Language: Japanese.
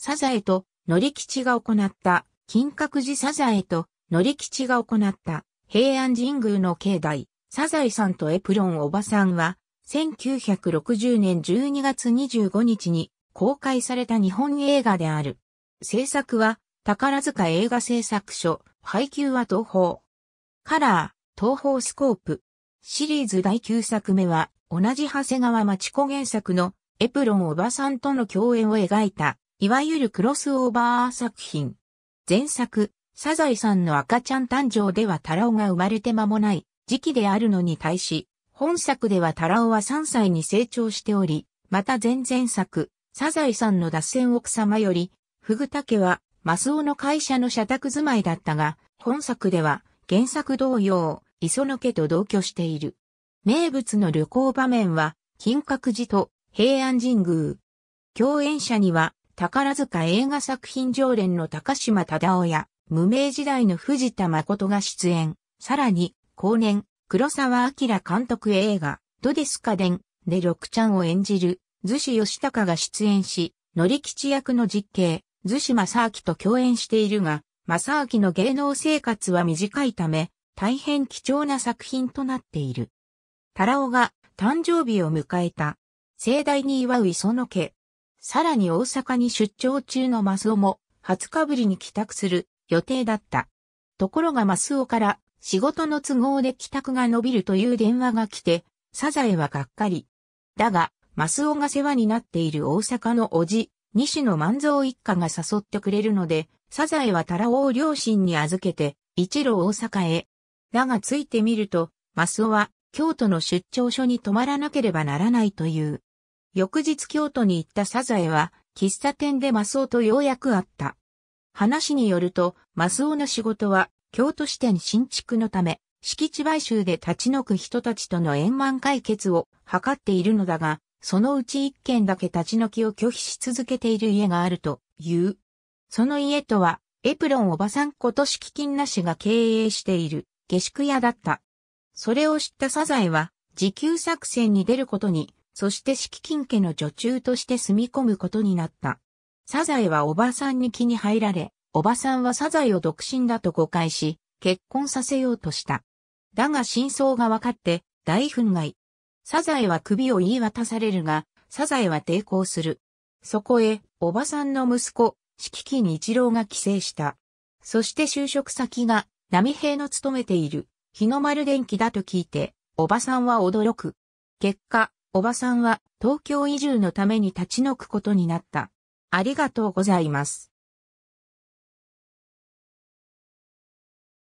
サザエとノリ吉が行った金閣寺サザエとノリ吉が行った平安神宮の境内、サザエさんとエプロンおばさんは、1960年12月25日に公開された日本映画である。制作は、宝塚映画製作所、配給は東宝。カラー、東宝スコープ。シリーズ第9作目は、同じ長谷川町子原作のエプロンおばさんとの共演を描いたいわゆるクロスオーバー作品。前作、サザエさんの赤ちゃん誕生ではタラオが生まれて間もない時期であるのに対し、本作ではタラオは3歳に成長しており、また前々作、サザエさんの脱線奥様より、フグタケはマスオの会社の社宅住まいだったが、本作では原作同様、磯野家と同居している。名物の旅行場面は、金閣寺と平安神宮。共演者には、宝塚映画作品常連の高島忠夫や、無名時代の藤田誠が出演。さらに、後年、黒沢明監督映画、どですか伝で六ちゃんを演じる、逗子義高が出演し、乗吉役の実刑、逗子正明と共演しているが、正明の芸能生活は短いため、大変貴重な作品となっている。太郎が誕生日を迎えた。盛大に祝う磯野家、さらに大阪に出張中のマスオも20日ぶりに帰宅する予定だった。ところがマスオから仕事の都合で帰宅が伸びるという電話が来て、サザエはがっかり。だが、マスオが世話になっている大阪のおじ、西野万蔵一家が誘ってくれるので、サザエはタラオを両親に預けて、一路大阪へ。だがついてみると、マスオは京都の出張所に泊まらなければならないという。翌日京都に行ったサザエは、喫茶店でマスオとようやく会った。話によると、マスオの仕事は、京都支店新築のため、敷地買収で立ち退く人たちとの円満解決を図っているのだが、そのうち一軒だけ立ち退きを拒否し続けている家があるという。その家とは、エプロンおばさんこと敷金なしが経営している下宿屋だった。それを知ったサザエは、時給作戦に出ることにそして敷金家の女中として住み込むことになった。サザエはおばさんに気に入られ、おばさんはサザエを独身だと誤解し、結婚させようとした。だが真相が分かって大憤慨。サザエは首を言い渡されるが、サザエは抵抗する。そこへ、おばさんの息子、敷金一郎が帰省した。そして就職先が、波平の勤めている、日の丸電気だと聞いて、おばさんは驚く。結果、おばさんは東京移住のために立ち退くことになった。ありがとうございます。